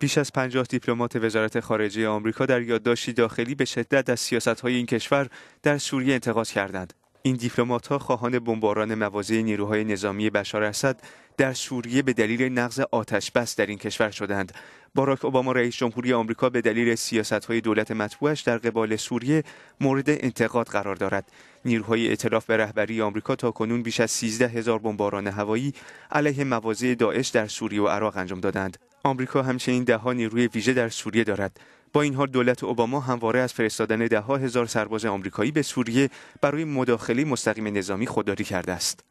بیش از 50 دیپلمات وزارت خارجه آمریکا در یادداشتی داخلی به شدت از سیاست‌های این کشور در سوریه انتقاد کردند. این ها خواهان بمباران موازی نیروهای نظامی بشار اسد در سوریه به دلیل نقض بس در این کشور شدند. باراک اوباما رئیس جمهوری آمریکا به دلیل های دولت مطبوعش در قبال سوریه مورد انتقاد قرار دارد. نیروهای اعتلاف به رهبری آمریکا تا کنون بیش از 13 هزار بمباران هوایی علیه مواضع داعش در سوریه و عراق انجام دادند. آمریکا همچنین ده نیروی ویژه در سوریه دارد با این حال دولت اوباما همواره از فرستادن ده هزار سرباز آمریکایی به سوریه برای مداخله مستقیم نظامی خودداری کرده است